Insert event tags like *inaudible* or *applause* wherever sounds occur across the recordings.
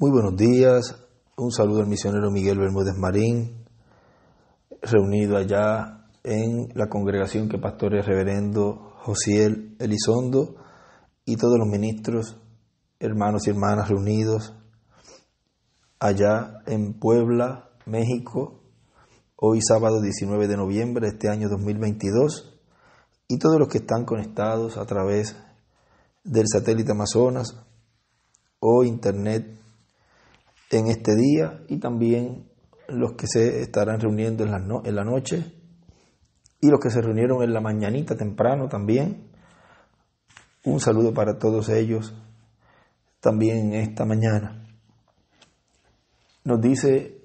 Muy buenos días, un saludo al misionero Miguel Bermúdez Marín, reunido allá en la congregación que pastorea el reverendo Josiel Elizondo y todos los ministros, hermanos y hermanas reunidos allá en Puebla, México, hoy sábado 19 de noviembre de este año 2022, y todos los que están conectados a través del satélite Amazonas o internet en este día y también los que se estarán reuniendo en la, en la noche y los que se reunieron en la mañanita temprano también. Un saludo para todos ellos también esta mañana. Nos dice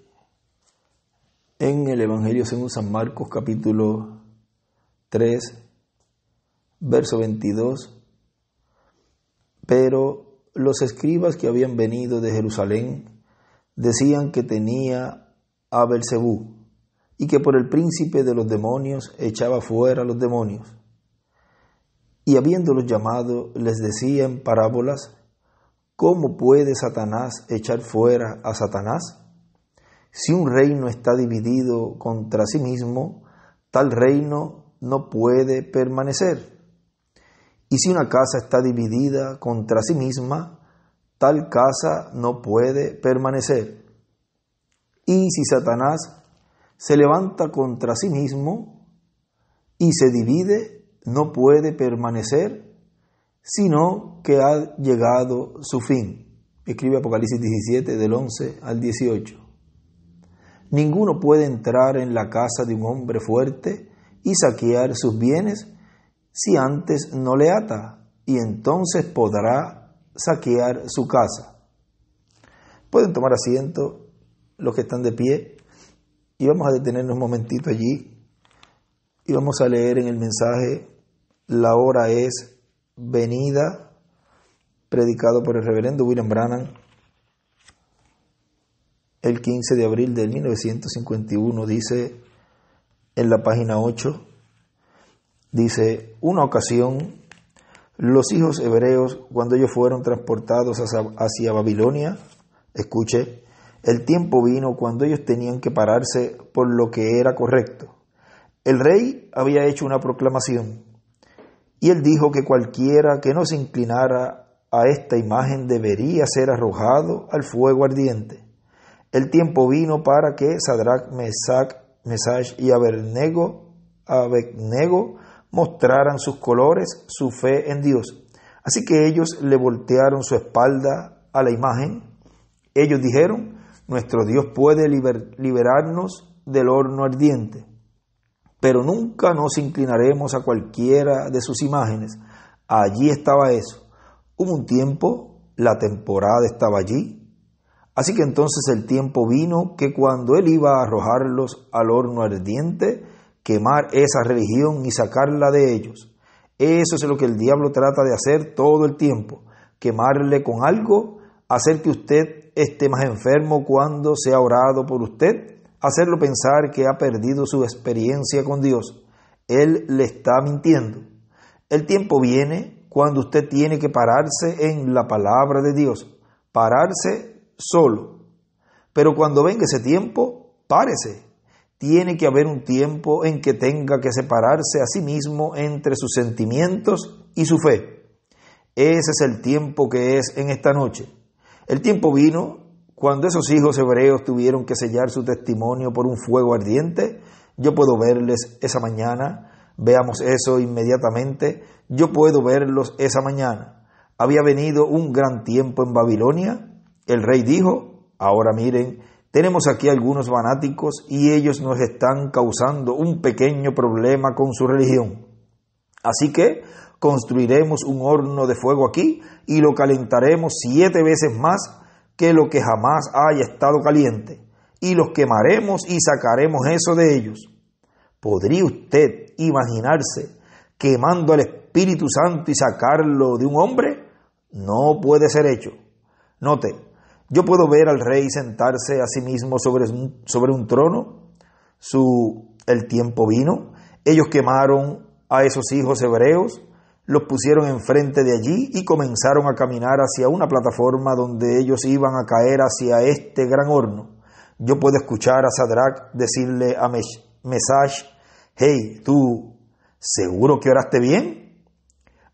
en el Evangelio según San Marcos capítulo 3, verso 22, pero los escribas que habían venido de Jerusalén decían que tenía a Belcebú y que por el príncipe de los demonios echaba fuera a los demonios. Y habiéndolos llamado, les decían parábolas, ¿cómo puede Satanás echar fuera a Satanás? Si un reino está dividido contra sí mismo, tal reino no puede permanecer. Y si una casa está dividida contra sí misma, tal casa no puede permanecer. Y si Satanás se levanta contra sí mismo y se divide, no puede permanecer, sino que ha llegado su fin. Escribe Apocalipsis 17 del 11 al 18. Ninguno puede entrar en la casa de un hombre fuerte y saquear sus bienes si antes no le ata, y entonces podrá saquear su casa. Pueden tomar asiento los que están de pie y vamos a detenernos un momentito allí y vamos a leer en el mensaje La hora es venida, predicado por el reverendo William Brannan el 15 de abril de 1951, dice en la página 8, dice, una ocasión los hijos hebreos, cuando ellos fueron transportados hacia, Babilonia, escuche, el tiempo vino cuando ellos tenían que pararse por lo que era correcto. El rey había hecho una proclamación y él dijo que cualquiera que no se inclinara a esta imagen debería ser arrojado al fuego ardiente. El tiempo vino para que Sadrach, Mesach, Mesach y Abednego, Abednego mostraran sus colores, su fe en Dios. Así que ellos le voltearon su espalda a la imagen. Ellos dijeron, nuestro Dios puede liberarnos del horno ardiente, pero nunca nos inclinaremos a cualquiera de sus imágenes. Allí estaba eso. Hubo un tiempo, la temporada estaba allí. Así que entonces el tiempo vino que cuando él iba a arrojarlos al horno ardiente, quemar esa religión y sacarla de ellos. Eso es lo que el diablo trata de hacer todo el tiempo, quemarle con algo, hacer que usted esté más enfermo cuando sea orado por usted, hacerlo pensar que ha perdido su experiencia con Dios. Él le está mintiendo. El tiempo viene cuando usted tiene que pararse en la palabra de Dios, pararse solo. Pero cuando venga ese tiempo, párese tiene que haber un tiempo en que tenga que separarse a sí mismo entre sus sentimientos y su fe. Ese es el tiempo que es en esta noche. El tiempo vino cuando esos hijos hebreos tuvieron que sellar su testimonio por un fuego ardiente. Yo puedo verles esa mañana, veamos eso inmediatamente. Yo puedo verlos esa mañana. Había venido un gran tiempo en Babilonia. El rey dijo, ahora miren, tenemos aquí algunos fanáticos y ellos nos están causando un pequeño problema con su religión. Así que construiremos un horno de fuego aquí y lo calentaremos siete veces más que lo que jamás haya estado caliente, y los quemaremos y sacaremos eso de ellos. ¿Podría usted imaginarse quemando al Espíritu Santo y sacarlo de un hombre? No puede ser hecho. Note, yo puedo ver al rey sentarse a sí mismo sobre un, sobre un trono. Su, el tiempo vino. Ellos quemaron a esos hijos hebreos, los pusieron enfrente de allí y comenzaron a caminar hacia una plataforma donde ellos iban a caer hacia este gran horno. Yo puedo escuchar a Sadrach decirle a Mesach, hey, tú, ¿seguro que oraste bien?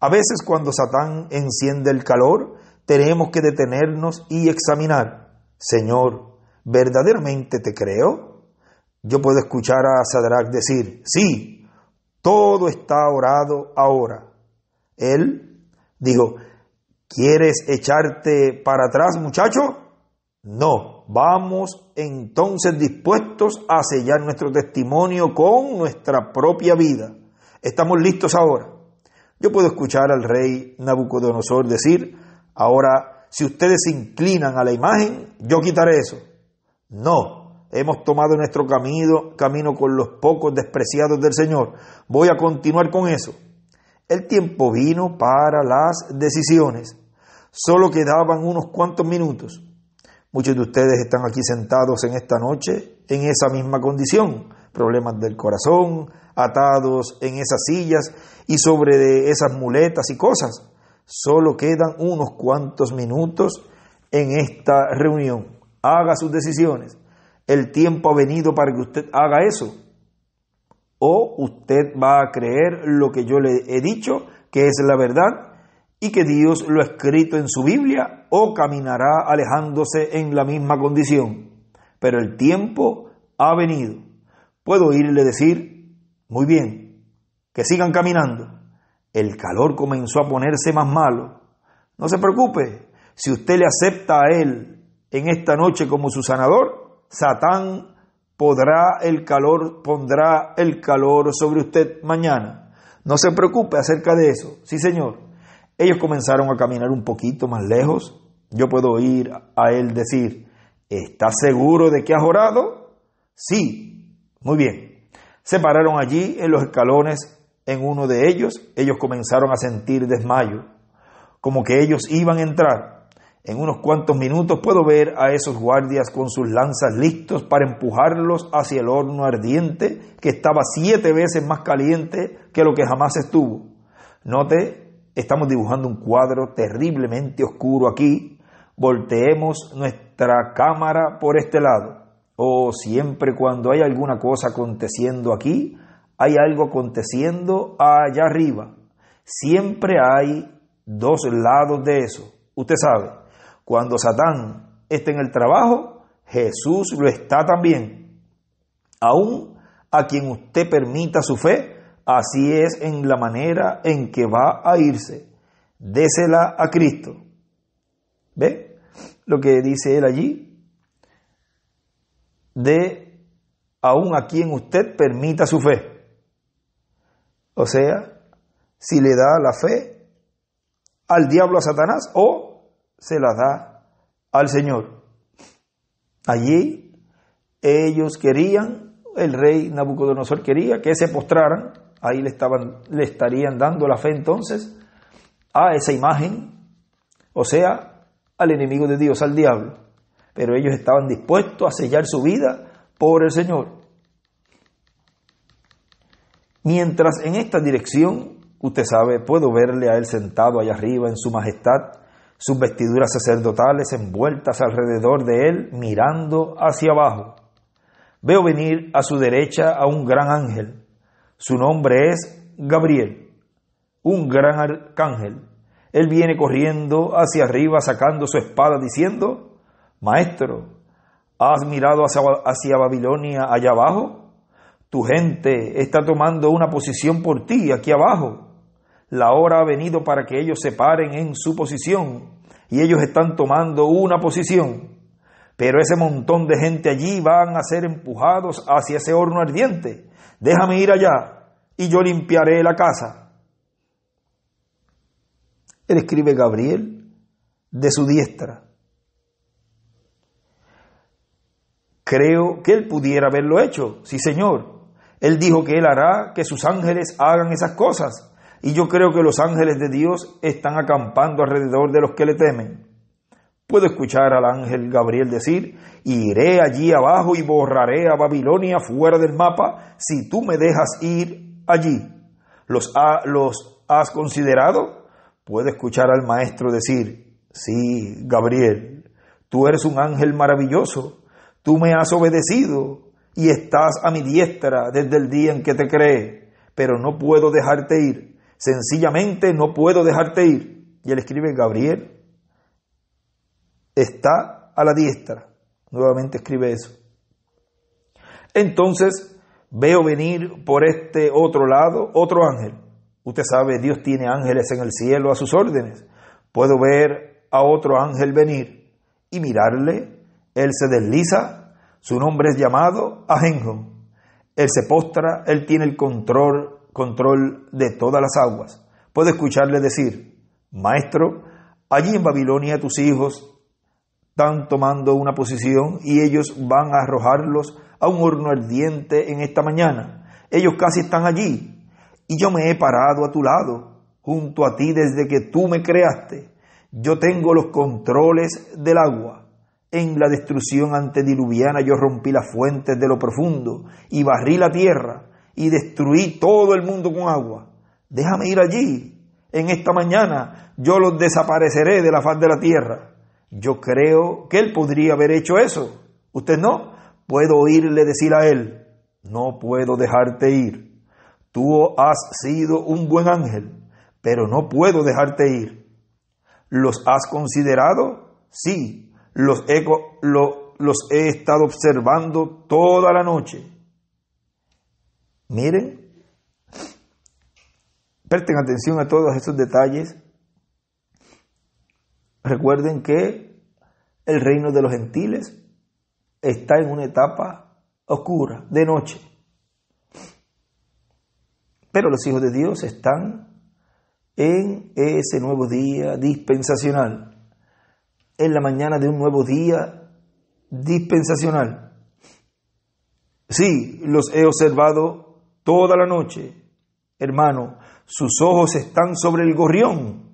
A veces cuando Satán enciende el calor, tenemos que detenernos y examinar. Señor, ¿verdaderamente te creo? Yo puedo escuchar a Sadrach decir, sí, todo está orado ahora. Él, digo, ¿quieres echarte para atrás, muchacho? No, vamos entonces dispuestos a sellar nuestro testimonio con nuestra propia vida. Estamos listos ahora. Yo puedo escuchar al rey Nabucodonosor decir, Ahora, si ustedes se inclinan a la imagen, yo quitaré eso. No, hemos tomado nuestro camino, camino con los pocos despreciados del Señor. Voy a continuar con eso. El tiempo vino para las decisiones. Solo quedaban unos cuantos minutos. Muchos de ustedes están aquí sentados en esta noche en esa misma condición, problemas del corazón, atados en esas sillas y sobre de esas muletas y cosas. Solo quedan unos cuantos minutos en esta reunión. Haga sus decisiones. El tiempo ha venido para que usted haga eso. O usted va a creer lo que yo le he dicho, que es la verdad, y que Dios lo ha escrito en su Biblia, o caminará alejándose en la misma condición. Pero el tiempo ha venido. Puedo irle decir, muy bien, que sigan caminando el calor comenzó a ponerse más malo. No se preocupe, si usted le acepta a Él en esta noche como su sanador, Satán podrá el calor, pondrá el calor sobre usted mañana. No se preocupe acerca de eso. Sí, Señor. Ellos comenzaron a caminar un poquito más lejos. Yo puedo oír a Él decir, ¿estás seguro de que has orado? Sí. Muy bien. Se pararon allí en los escalones en uno de ellos, ellos comenzaron a sentir desmayo, como que ellos iban a entrar. En unos cuantos minutos puedo ver a esos guardias con sus lanzas listos para empujarlos hacia el horno ardiente que estaba siete veces más caliente que lo que jamás estuvo. Note, estamos dibujando un cuadro terriblemente oscuro aquí. Volteemos nuestra cámara por este lado. O oh, siempre cuando hay alguna cosa aconteciendo aquí, hay algo aconteciendo allá arriba. Siempre hay dos lados de eso. Usted sabe, cuando Satán está en el trabajo, Jesús lo está también. Aún a quien usted permita su fe, así es en la manera en que va a irse. Désela a Cristo. ¿Ve? Lo que dice él allí. De aún a quien usted permita su fe. O sea, si le da la fe al diablo a Satanás o se la da al Señor. Allí ellos querían, el rey Nabucodonosor quería que se postraran, ahí le, estaban, le estarían dando la fe entonces a esa imagen, o sea, al enemigo de Dios, al diablo. Pero ellos estaban dispuestos a sellar su vida por el Señor. Mientras en esta dirección, usted sabe, puedo verle a él sentado allá arriba en su majestad, sus vestiduras sacerdotales envueltas alrededor de él, mirando hacia abajo. Veo venir a su derecha a un gran ángel. Su nombre es Gabriel, un gran arcángel. Él viene corriendo hacia arriba sacando su espada diciendo, Maestro, ¿has mirado hacia, hacia Babilonia allá abajo? Tu gente está tomando una posición por ti aquí abajo. La hora ha venido para que ellos se paren en su posición y ellos están tomando una posición. Pero ese montón de gente allí van a ser empujados hacia ese horno ardiente. Déjame ir allá y yo limpiaré la casa. Él escribe Gabriel de su diestra. Creo que él pudiera haberlo hecho, sí señor, él dijo que Él hará que sus ángeles hagan esas cosas. Y yo creo que los ángeles de Dios están acampando alrededor de los que le temen. Puedo escuchar al ángel Gabriel decir, iré allí abajo y borraré a Babilonia fuera del mapa si tú me dejas ir allí. ¿Los, has considerado? Puedo escuchar al maestro decir, sí, Gabriel, tú eres un ángel maravilloso, tú me has obedecido, y estás a mi diestra desde el día en que te creé, pero no puedo dejarte ir. Sencillamente no puedo dejarte ir. Y él escribe, Gabriel está a la diestra. Nuevamente escribe eso. Entonces veo venir por este otro lado otro ángel. Usted sabe, Dios tiene ángeles en el cielo a sus órdenes. Puedo ver a otro ángel venir y mirarle. Él se desliza su nombre es llamado Ajenjo. Él se postra, él tiene el control, control de todas las aguas. Puedo escucharle decir, Maestro, allí en Babilonia tus hijos están tomando una posición y ellos van a arrojarlos a un horno ardiente en esta mañana. Ellos casi están allí y yo me he parado a tu lado, junto a ti desde que tú me creaste. Yo tengo los controles del agua. En la destrucción antediluviana yo rompí las fuentes de lo profundo y barrí la tierra y destruí todo el mundo con agua. Déjame ir allí. En esta mañana yo los desapareceré de la faz de la tierra. Yo creo que él podría haber hecho eso. Usted no. Puedo oírle decir a él, no puedo dejarte ir. Tú has sido un buen ángel, pero no puedo dejarte ir. ¿Los has considerado? Sí, los he, los he estado observando toda la noche. Miren, presten atención a todos esos detalles. Recuerden que el reino de los gentiles está en una etapa oscura, de noche. Pero los hijos de Dios están en ese nuevo día dispensacional en la mañana de un nuevo día dispensacional. Sí, los he observado toda la noche. Hermano, sus ojos están sobre el gorrión.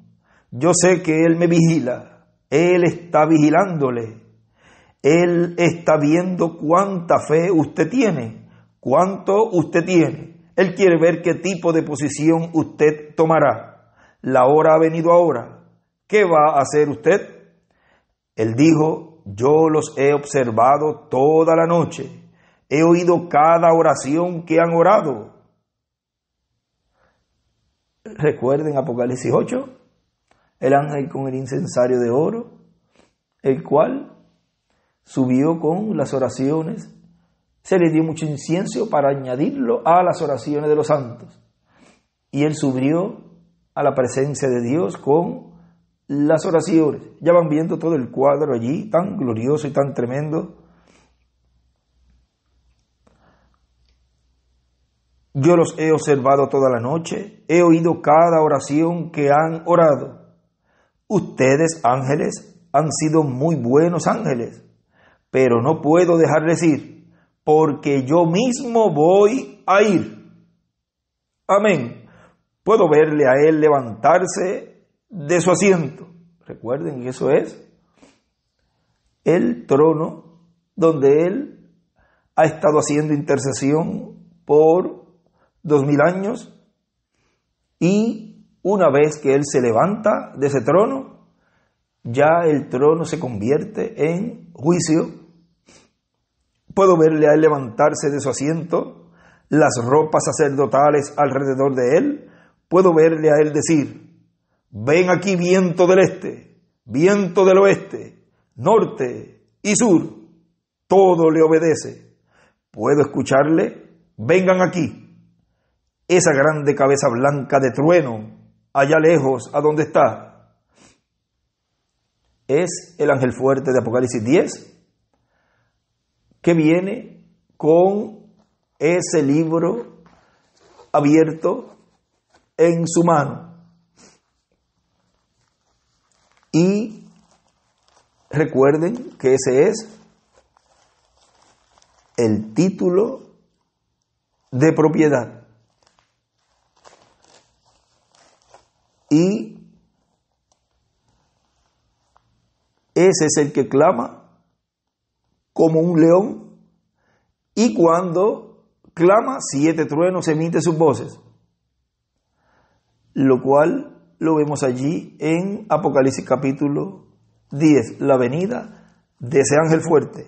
Yo sé que Él me vigila. Él está vigilándole. Él está viendo cuánta fe usted tiene, cuánto usted tiene. Él quiere ver qué tipo de posición usted tomará. La hora ha venido ahora. ¿Qué va a hacer usted? Él dijo, yo los he observado toda la noche, he oído cada oración que han orado. Recuerden Apocalipsis 8, el ángel con el incensario de oro, el cual subió con las oraciones, se le dio mucho incienso para añadirlo a las oraciones de los santos. Y él subió a la presencia de Dios con las oraciones. Ya van viendo todo el cuadro allí, tan glorioso y tan tremendo. Yo los he observado toda la noche, he oído cada oración que han orado. Ustedes, ángeles, han sido muy buenos ángeles, pero no puedo dejarles ir, porque yo mismo voy a ir. Amén. Puedo verle a él levantarse de su asiento. Recuerden que eso es el trono donde Él ha estado haciendo intercesión por dos mil años y una vez que Él se levanta de ese trono, ya el trono se convierte en juicio. Puedo verle a Él levantarse de su asiento, las ropas sacerdotales alrededor de Él, puedo verle a Él decir, Ven aquí viento del este, viento del oeste, norte y sur, todo le obedece. ¿Puedo escucharle? Vengan aquí. Esa grande cabeza blanca de trueno, allá lejos, a dónde está. Es el ángel fuerte de Apocalipsis 10, que viene con ese libro abierto en su mano y recuerden que ese es el título de propiedad. Y ese es el que clama como un león y cuando clama siete truenos emite sus voces, lo cual lo vemos allí en Apocalipsis capítulo 10, la venida de ese ángel fuerte.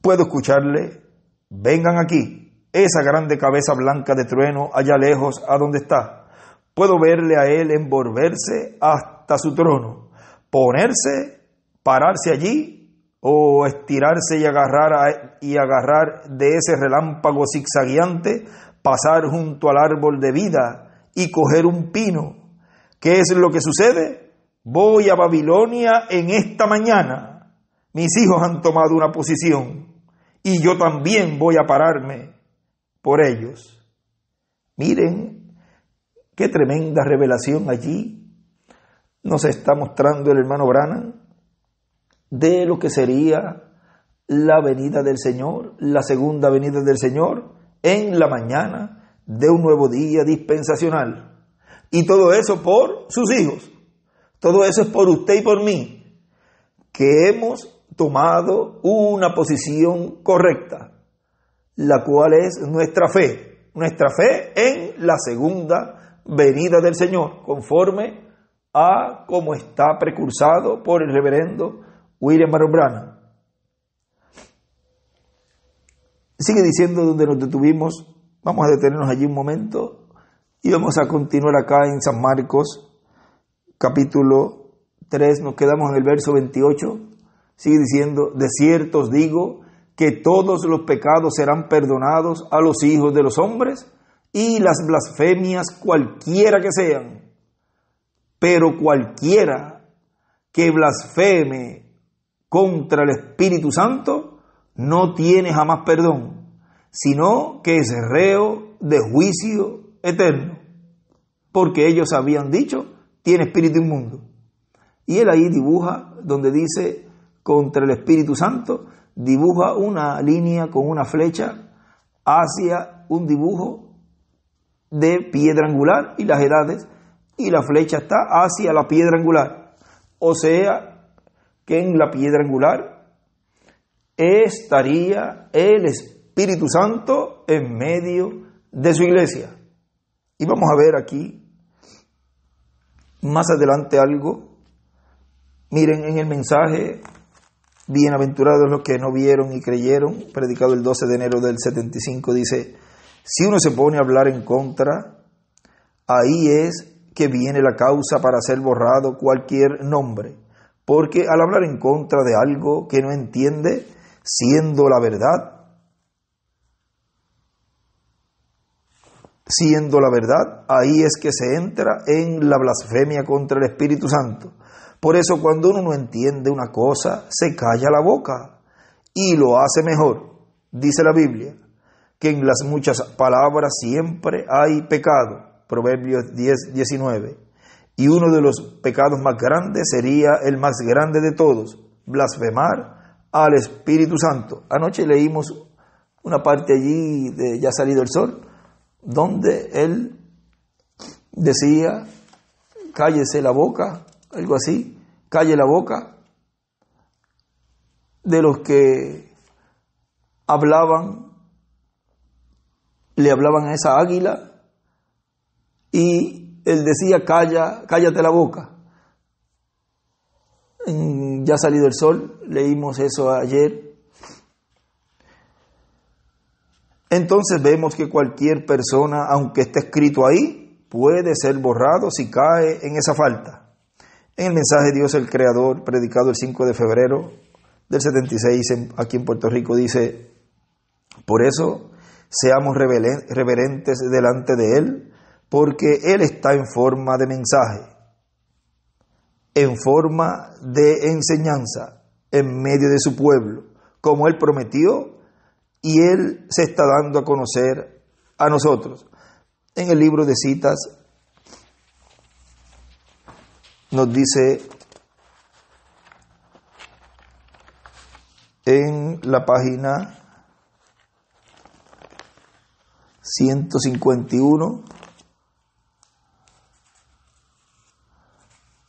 Puedo escucharle, vengan aquí, esa grande cabeza blanca de trueno allá lejos a donde está. Puedo verle a él envolverse hasta su trono, ponerse, pararse allí o estirarse y agarrar, y agarrar de ese relámpago zigzagueante, pasar junto al árbol de vida y coger un pino. ¿Qué es lo que sucede? Voy a Babilonia en esta mañana. Mis hijos han tomado una posición y yo también voy a pararme por ellos. Miren qué tremenda revelación allí nos está mostrando el hermano Branham de lo que sería la venida del Señor, la segunda venida del Señor, en la mañana de un nuevo día dispensacional. Y todo eso por sus hijos. Todo eso es por usted y por mí, que hemos tomado una posición correcta, la cual es nuestra fe, nuestra fe en la segunda venida del Señor, conforme a como está precursado por el reverendo William Barron Sigue diciendo donde nos detuvimos. Vamos a detenernos allí un momento y vamos a continuar acá en San Marcos, capítulo 3. Nos quedamos en el verso 28. Sigue diciendo, de cierto digo que todos los pecados serán perdonados a los hijos de los hombres y las blasfemias cualquiera que sean. Pero cualquiera que blasfeme contra el Espíritu Santo, no tiene jamás perdón, sino que es reo de juicio eterno, porque ellos habían dicho, tiene espíritu inmundo. Y él ahí dibuja, donde dice contra el Espíritu Santo, dibuja una línea con una flecha hacia un dibujo de piedra angular y las edades, y la flecha está hacia la piedra angular, o sea, que en la piedra angular estaría el Espíritu Santo en medio de su iglesia. Y vamos a ver aquí más adelante algo. Miren en el mensaje, bienaventurados los que no vieron y creyeron, predicado el 12 de enero del 75, dice, si uno se pone a hablar en contra, ahí es que viene la causa para ser borrado cualquier nombre porque al hablar en contra de algo que no entiende, siendo la verdad, siendo la verdad, ahí es que se entra en la blasfemia contra el Espíritu Santo. Por eso cuando uno no entiende una cosa, se calla la boca y lo hace mejor, dice la Biblia, que en las muchas palabras siempre hay pecado. Proverbios 10, 19. Y uno de los pecados más grandes sería el más grande de todos, blasfemar al Espíritu Santo. Anoche leímos una parte allí de Ya salido el sol, donde él decía, cállese la boca, algo así, calle la boca de los que hablaban, le hablaban a esa águila y él decía, calla, cállate la boca. ya ha salido el sol, leímos eso ayer. Entonces vemos que cualquier persona, aunque esté escrito ahí, puede ser borrado si cae en esa falta. En el mensaje de Dios el Creador, predicado el 5 de febrero del 76 aquí en Puerto Rico, dice, por eso seamos reverentes delante de Él, porque Él está en forma de mensaje, en forma de enseñanza en medio de su pueblo, como Él prometió y Él se está dando a conocer a nosotros. En el libro de citas nos dice en la página 151,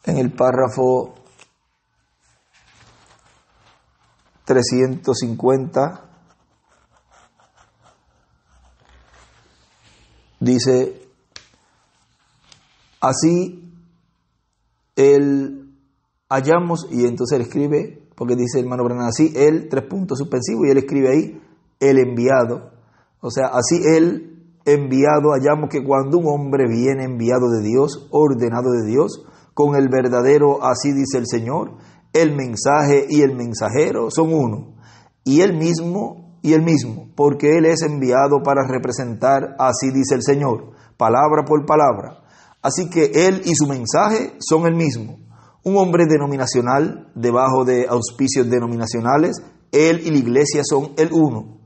en el párrafo 350 dice, así él hallamos, y entonces él escribe, porque dice el hermano así el, tres puntos suspensivos, y él escribe ahí, el enviado. O sea, así el enviado, hallamos que cuando un hombre viene enviado de Dios, ordenado de Dios, con el verdadero, así dice el Señor, el mensaje y el mensajero son uno, y el mismo y el mismo, porque Él es enviado para representar, así dice el Señor, palabra por palabra. Así que Él y su mensaje son el mismo. Un hombre denominacional, debajo de auspicios denominacionales, Él y la iglesia son el uno.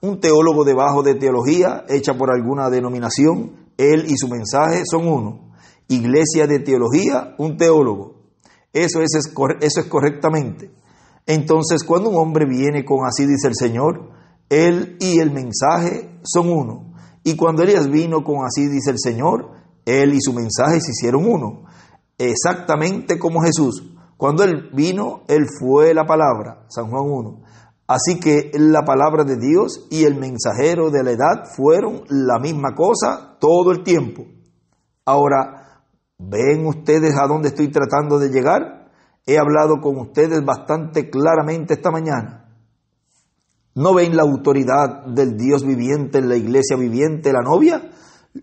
Un teólogo debajo de teología, hecha por alguna denominación, Él y su mensaje son uno iglesia de teología, un teólogo. Eso es, eso es correctamente. Entonces, cuando un hombre viene con así dice el Señor, él y el mensaje son uno. Y cuando Elias vino con así dice el Señor, él y su mensaje se hicieron uno. Exactamente como Jesús. Cuando él vino, él fue la palabra, San Juan 1. Así que la palabra de Dios y el mensajero de la edad fueron la misma cosa todo el tiempo. Ahora, ¿Ven ustedes a dónde estoy tratando de llegar? He hablado con ustedes bastante claramente esta mañana. ¿No ven la autoridad del Dios viviente en la iglesia viviente, la novia?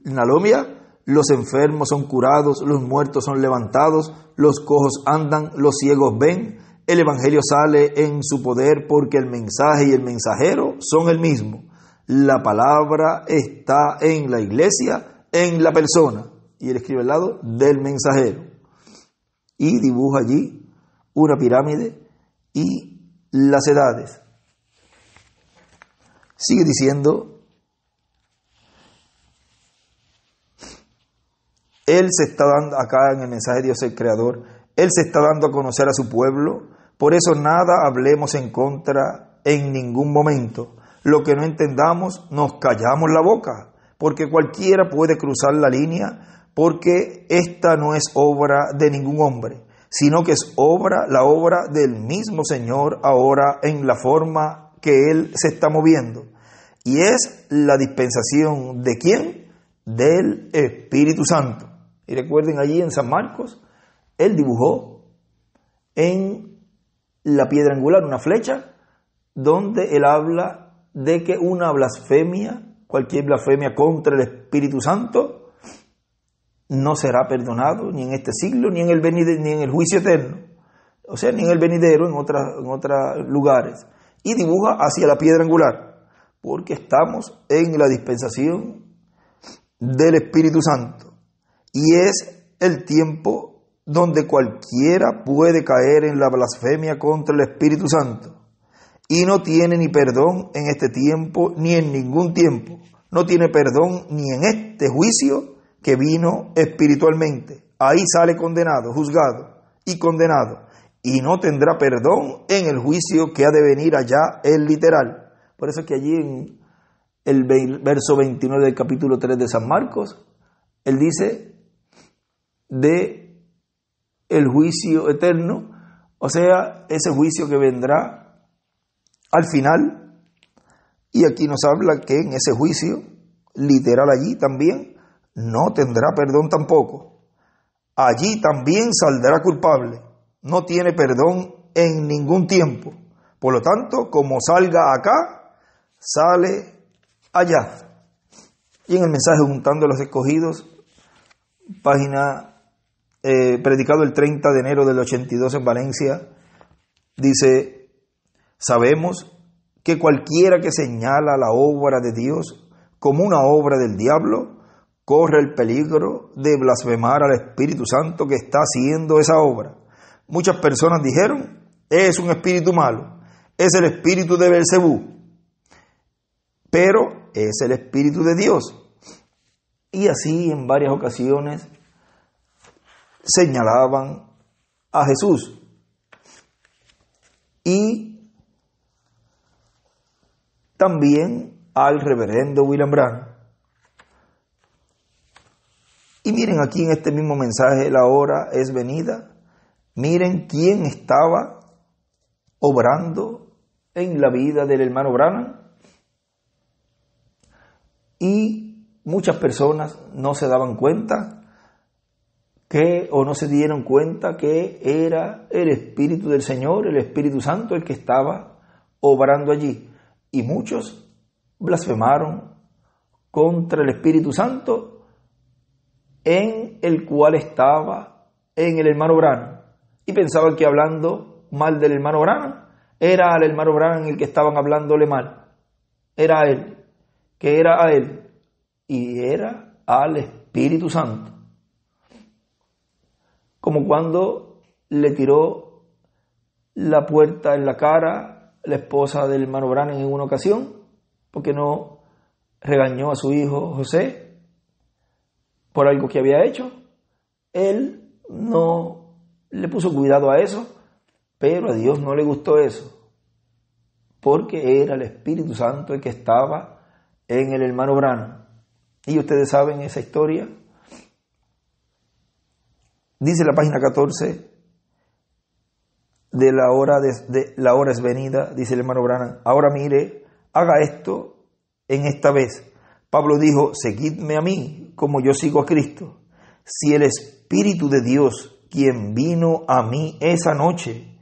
La lomia. los enfermos son curados, los muertos son levantados, los cojos andan, los ciegos ven, el evangelio sale en su poder porque el mensaje y el mensajero son el mismo. La palabra está en la iglesia, en la persona y él escribe al lado del mensajero. Y dibuja allí una pirámide y las edades. Sigue diciendo, Él se está dando, acá en el mensaje de Dios el Creador, Él se está dando a conocer a su pueblo, por eso nada hablemos en contra en ningún momento. Lo que no entendamos, nos callamos la boca, porque cualquiera puede cruzar la línea porque esta no es obra de ningún hombre, sino que es obra, la obra del mismo Señor ahora en la forma que Él se está moviendo. Y es la dispensación de quién? Del Espíritu Santo. Y recuerden allí en San Marcos, Él dibujó en la piedra angular una flecha donde Él habla de que una blasfemia, cualquier blasfemia contra el Espíritu Santo, no será perdonado ni en este siglo, ni en el, venidero ni en el juicio eterno, o sea, ni en el venidero, en, otras, en otros lugares. Y dibuja hacia la piedra angular, porque estamos en la dispensación del Espíritu Santo. Y es el tiempo donde cualquiera puede caer en la blasfemia contra el Espíritu Santo. Y no tiene ni perdón en este tiempo, ni en ningún tiempo. No tiene perdón ni en este juicio, que vino espiritualmente, ahí sale condenado, juzgado y condenado, y no tendrá perdón en el juicio que ha de venir allá, el literal. Por eso que allí en el verso 29 del capítulo 3 de San Marcos, él dice de el juicio eterno, o sea, ese juicio que vendrá al final, y aquí nos habla que en ese juicio, literal allí también, no tendrá perdón tampoco. Allí también saldrá culpable. No tiene perdón en ningún tiempo. Por lo tanto, como salga acá, sale allá. Y en el mensaje juntando los escogidos, página eh, predicado el 30 de enero del 82 en Valencia, dice, sabemos que cualquiera que señala la obra de Dios como una obra del diablo, corre el peligro de blasfemar al Espíritu Santo que está haciendo esa obra. Muchas personas dijeron, es un espíritu malo, es el espíritu de Belcebú, pero es el espíritu de Dios. Y así en varias ocasiones señalaban a Jesús. Y también al reverendo William Brandt y miren aquí en este mismo mensaje, la hora es venida. Miren quién estaba obrando en la vida del hermano Branham. Y muchas personas no se daban cuenta que o no se dieron cuenta que era el Espíritu del Señor, el Espíritu Santo, el que estaba obrando allí. Y muchos blasfemaron contra el Espíritu Santo en el cual estaba en el hermano Brano. Y pensaba que hablando mal del hermano Branham, era al hermano en el que estaban hablándole mal. Era él, que era a él. Y era al Espíritu Santo. Como cuando le tiró la puerta en la cara la esposa del hermano Branham en una ocasión, porque no regañó a su hijo José por algo que había hecho. Él no le puso cuidado a eso, pero a Dios no le gustó eso, porque era el Espíritu Santo el que estaba en el hermano Brano. Y ustedes saben esa historia. Dice la página 14 de la hora, de, la hora es venida, dice el hermano Branham. Ahora mire, haga esto en esta vez. Pablo dijo, seguidme a mí como yo sigo a Cristo. Si el Espíritu de Dios, quien vino a mí esa noche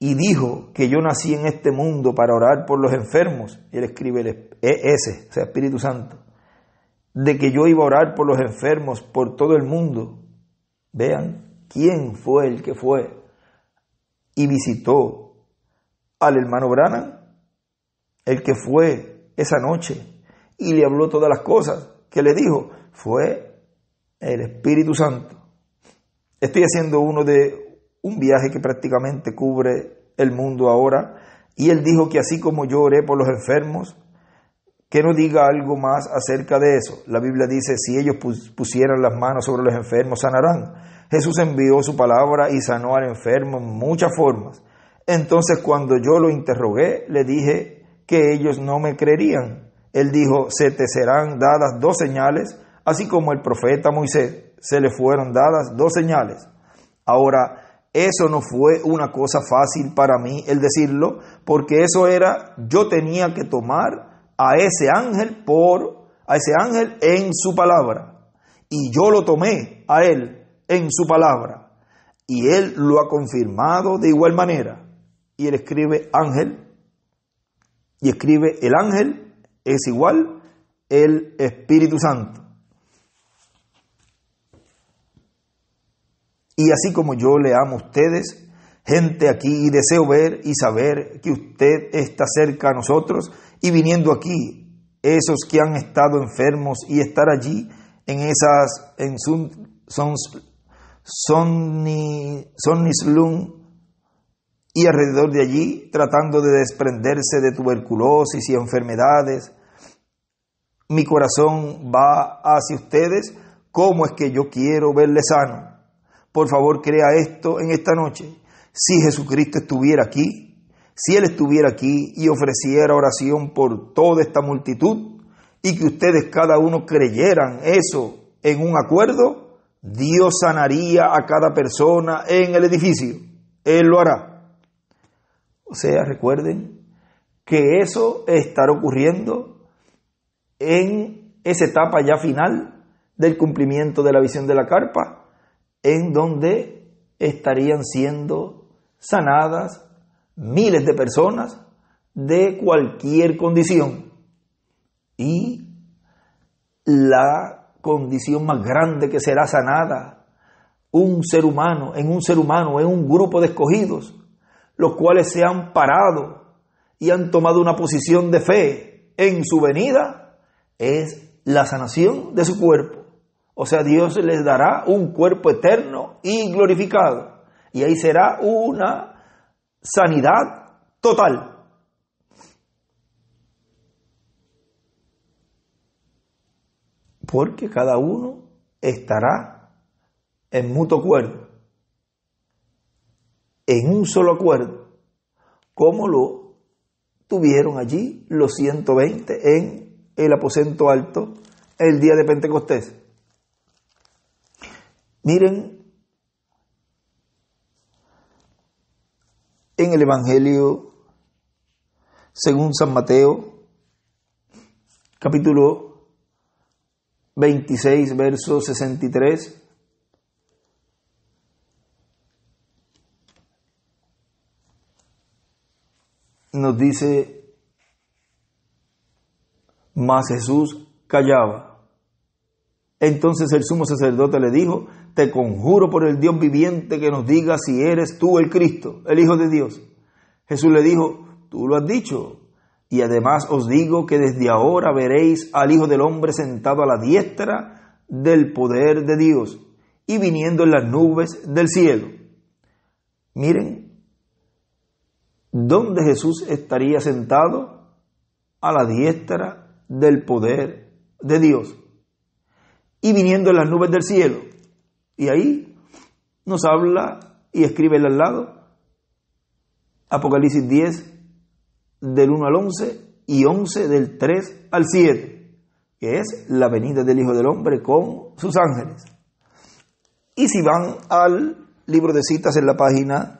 y dijo que yo nací en este mundo para orar por los enfermos, él escribe el, e-, ese, o sea, Espíritu Santo, de que yo iba a orar por los enfermos por todo el mundo. Vean quién fue el que fue y visitó al hermano Brana, el que fue esa noche y le habló todas las cosas que le dijo. Fue el Espíritu Santo. Estoy haciendo uno de un viaje que prácticamente cubre el mundo ahora. Y él dijo que así como yo oré por los enfermos, que no diga algo más acerca de eso. La Biblia dice, si ellos pusieran las manos sobre los enfermos, sanarán. Jesús envió su palabra y sanó al enfermo en muchas formas. Entonces cuando yo lo interrogué, le dije que ellos no me creerían, él dijo, se te serán dadas dos señales, así como el profeta Moisés se le fueron dadas dos señales. Ahora, eso no fue una cosa fácil para mí el decirlo, porque eso era, yo tenía que tomar a ese ángel por, a ese ángel en su palabra. Y yo lo tomé a él en su palabra. Y él lo ha confirmado de igual manera. Y él escribe ángel. Y escribe el ángel es igual el Espíritu Santo. Y así como yo le amo a ustedes, gente aquí, y deseo ver y saber que usted está cerca a nosotros y viniendo aquí, esos que han estado enfermos y estar allí en esas, en son, son, y alrededor de allí tratando de desprenderse de tuberculosis y enfermedades. Mi corazón va hacia ustedes, ¿cómo es que yo quiero verle sano? Por favor, crea esto en esta noche. Si Jesucristo estuviera aquí, si Él estuviera aquí y ofreciera oración por toda esta multitud y que ustedes cada uno creyeran eso en un acuerdo, Dios sanaría a cada persona en el edificio. Él lo hará. O sea, recuerden que eso estará ocurriendo en esa etapa ya final del cumplimiento de la visión de la carpa, en donde estarían siendo sanadas miles de personas de cualquier condición. Y la condición más grande que será sanada un ser humano, en un ser humano, en un grupo de escogidos, los cuales se han parado y han tomado una posición de fe en su venida, es la sanación de su cuerpo. O sea, Dios les dará un cuerpo eterno y glorificado. Y ahí será una sanidad total. Porque cada uno estará en mutuo cuerpo en un solo acuerdo, como lo tuvieron allí los 120 en el aposento alto el día de Pentecostés. Miren, en el Evangelio, según San Mateo, capítulo 26, verso 63, nos dice, mas Jesús callaba. Entonces el sumo sacerdote le dijo, te conjuro por el Dios viviente que nos diga si eres tú el Cristo, el Hijo de Dios. Jesús le dijo, tú lo has dicho. Y además os digo que desde ahora veréis al Hijo del Hombre sentado a la diestra del poder de Dios y viniendo en las nubes del cielo. Miren donde Jesús estaría sentado a la diestra del poder de Dios y viniendo en las nubes del cielo. Y ahí nos habla y escribe al lado Apocalipsis 10 del 1 al 11 y 11 del 3 al 7, que es la venida del Hijo del Hombre con sus ángeles. Y si van al libro de citas en la página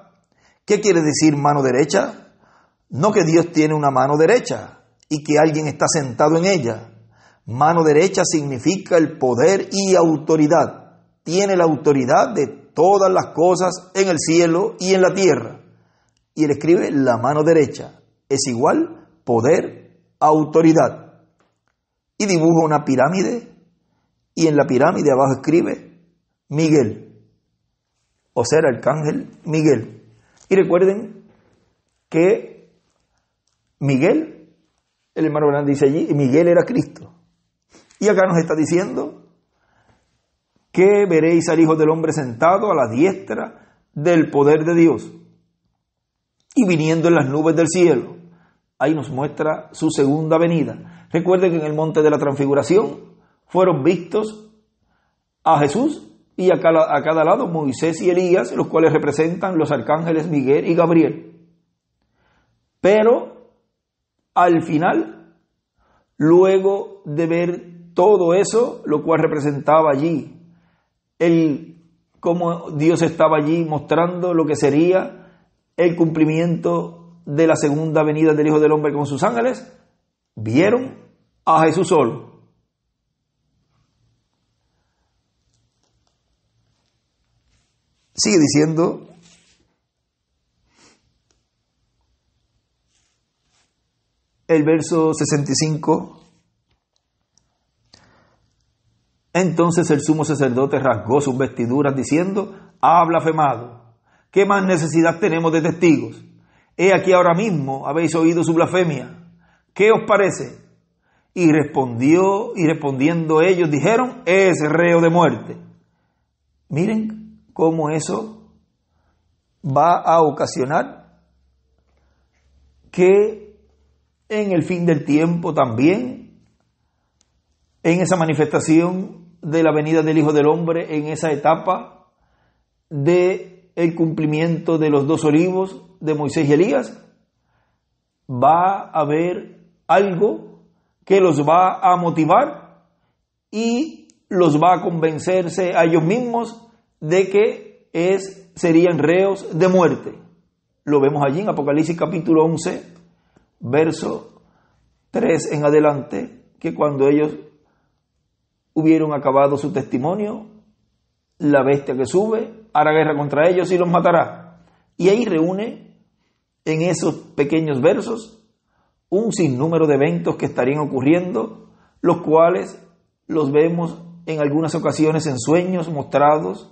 ¿Qué quiere decir mano derecha? No que Dios tiene una mano derecha y que alguien está sentado en ella. Mano derecha significa el poder y autoridad. Tiene la autoridad de todas las cosas en el cielo y en la tierra. Y él escribe la mano derecha. Es igual poder, autoridad. Y dibuja una pirámide y en la pirámide abajo escribe Miguel. O sea, el arcángel Miguel. Y recuerden que Miguel, el hermano grande dice allí, Miguel era Cristo. Y acá nos está diciendo que veréis al Hijo del Hombre sentado a la diestra del poder de Dios y viniendo en las nubes del cielo. Ahí nos muestra su segunda venida. Recuerden que en el monte de la transfiguración fueron vistos a Jesús y a cada, lado Moisés y Elías, los cuales representan los arcángeles Miguel y Gabriel. Pero al final, luego de ver todo eso, lo cual representaba allí, el cómo Dios estaba allí mostrando lo que sería el cumplimiento de la segunda venida del Hijo del Hombre con sus ángeles, vieron a Jesús solo. Sigue diciendo. El verso 65. Entonces el sumo sacerdote rasgó sus vestiduras diciendo, ha ah, blasfemado. ¿Qué más necesidad tenemos de testigos? He aquí ahora mismo habéis oído su blasfemia. ¿Qué os parece? Y respondió, y respondiendo ellos dijeron, es reo de muerte. Miren cómo eso va a ocasionar que en el fin del tiempo también, en esa manifestación de la venida del Hijo del Hombre, en esa etapa de el cumplimiento de los dos olivos de Moisés y Elías, va a haber algo que los va a motivar y los va a convencerse a ellos mismos de que es, serían reos de muerte. Lo vemos allí en Apocalipsis capítulo 11, verso 3 en adelante, que cuando ellos hubieron acabado su testimonio, la bestia que sube hará guerra contra ellos y los matará. Y ahí reúne en esos pequeños versos un sinnúmero de eventos que estarían ocurriendo, los cuales los vemos en algunas ocasiones en sueños mostrados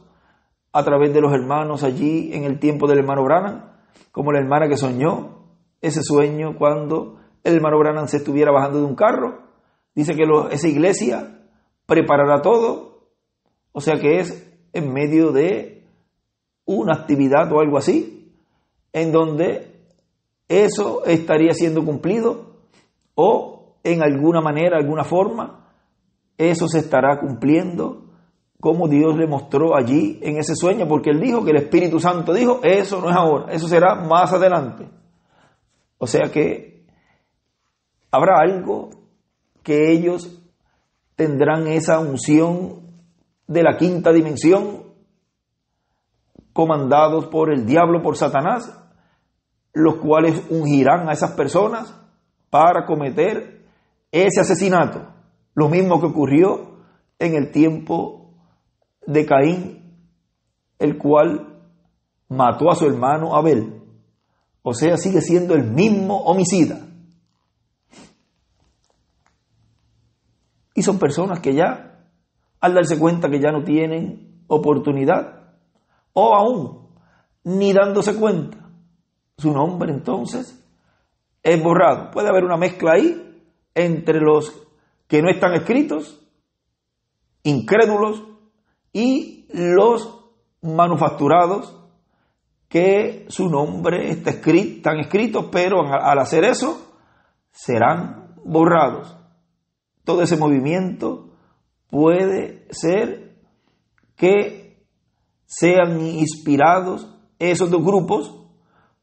a través de los hermanos allí en el tiempo del hermano Branham, como la hermana que soñó ese sueño cuando el hermano Branham se estuviera bajando de un carro. Dice que esa iglesia preparará todo, o sea que es en medio de una actividad o algo así, en donde eso estaría siendo cumplido o en alguna manera, alguna forma, eso se estará cumpliendo cómo Dios le mostró allí en ese sueño, porque él dijo que el Espíritu Santo dijo, eso no es ahora, eso será más adelante. O sea que habrá algo que ellos tendrán esa unción de la quinta dimensión, comandados por el diablo, por Satanás, los cuales ungirán a esas personas para cometer ese asesinato, lo mismo que ocurrió en el tiempo de Caín, el cual mató a su hermano Abel. O sea, sigue siendo el mismo homicida. Y son personas que ya, al darse cuenta que ya no tienen oportunidad, o aún, ni dándose cuenta, su nombre entonces es borrado. Puede haber una mezcla ahí entre los que no están escritos, incrédulos, y los manufacturados que su nombre está escrito, están escritos, pero al hacer eso serán borrados. Todo ese movimiento puede ser que sean inspirados esos dos grupos,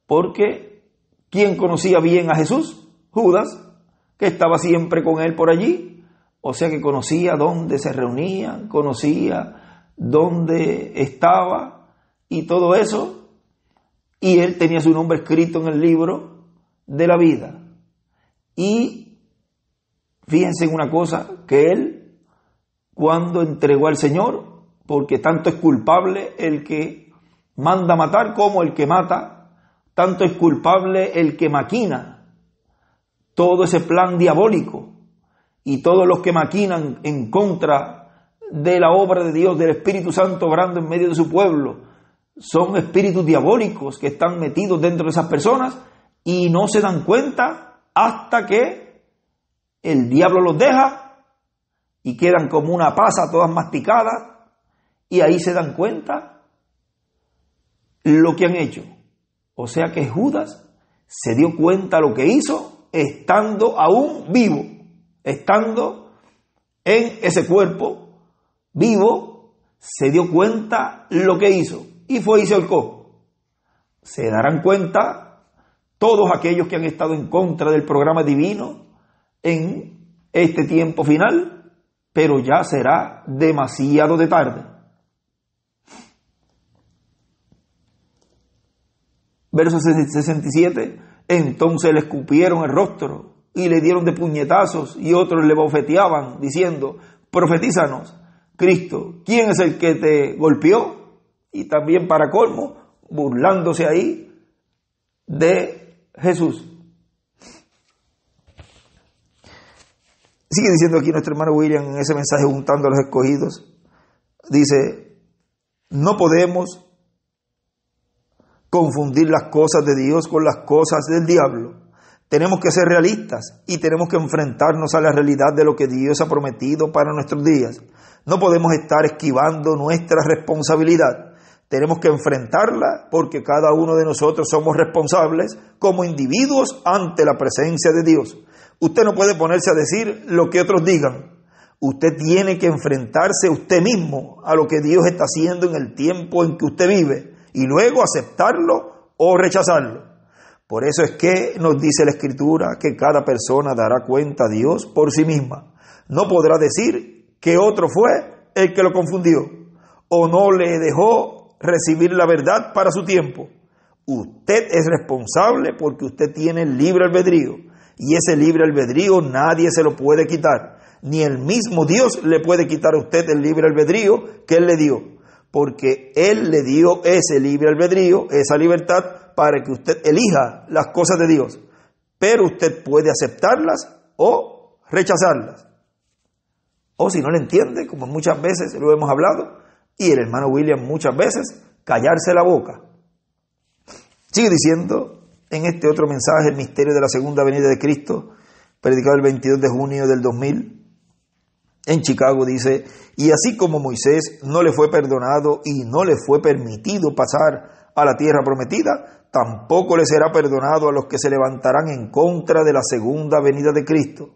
porque ¿quién conocía bien a Jesús? Judas, que estaba siempre con él por allí, o sea que conocía dónde se reunían, conocía dónde estaba y todo eso. Y él tenía su nombre escrito en el libro de la vida. Y fíjense en una cosa, que él, cuando entregó al Señor, porque tanto es culpable el que manda matar como el que mata, tanto es culpable el que maquina todo ese plan diabólico y todos los que maquinan en contra de la obra de Dios, del Espíritu Santo obrando en medio de su pueblo. Son espíritus diabólicos que están metidos dentro de esas personas y no se dan cuenta hasta que el diablo los deja y quedan como una pasa todas masticadas y ahí se dan cuenta lo que han hecho. O sea que Judas se dio cuenta lo que hizo estando aún vivo, estando en ese cuerpo vivo, se dio cuenta lo que hizo y fue y se Se darán cuenta todos aquellos que han estado en contra del programa divino en este tiempo final, pero ya será demasiado de tarde. Verso 67. Entonces le escupieron el rostro y le dieron de puñetazos y otros le bofeteaban, diciendo, profetízanos. Cristo, ¿quién es el que te golpeó? Y también para colmo, burlándose ahí de Jesús. Sigue diciendo aquí nuestro hermano William en ese mensaje juntando a los escogidos. Dice, no podemos confundir las cosas de Dios con las cosas del diablo. Tenemos que ser realistas y tenemos que enfrentarnos a la realidad de lo que Dios ha prometido para nuestros días. No podemos estar esquivando nuestra responsabilidad. Tenemos que enfrentarla porque cada uno de nosotros somos responsables como individuos ante la presencia de Dios. Usted no puede ponerse a decir lo que otros digan. Usted tiene que enfrentarse usted mismo a lo que Dios está haciendo en el tiempo en que usted vive y luego aceptarlo o rechazarlo. Por eso es que nos dice la Escritura que cada persona dará cuenta a Dios por sí misma. No podrá decir que otro fue el que lo confundió o no le dejó recibir la verdad para su tiempo. Usted es responsable porque usted tiene libre albedrío y ese libre albedrío nadie se lo puede quitar. Ni el mismo Dios le puede quitar a usted el libre albedrío que Él le dio, porque Él le dio ese libre albedrío, esa libertad, para que usted elija las cosas de Dios, pero usted puede aceptarlas o rechazarlas. O si no le entiende, como muchas veces lo hemos hablado, y el hermano William muchas veces, callarse la boca. Sigue diciendo en este otro mensaje el misterio de la segunda venida de Cristo, predicado el 22 de junio del 2000. En Chicago dice, y así como Moisés no le fue perdonado y no le fue permitido pasar a la tierra prometida, tampoco le será perdonado a los que se levantarán en contra de la segunda venida de Cristo.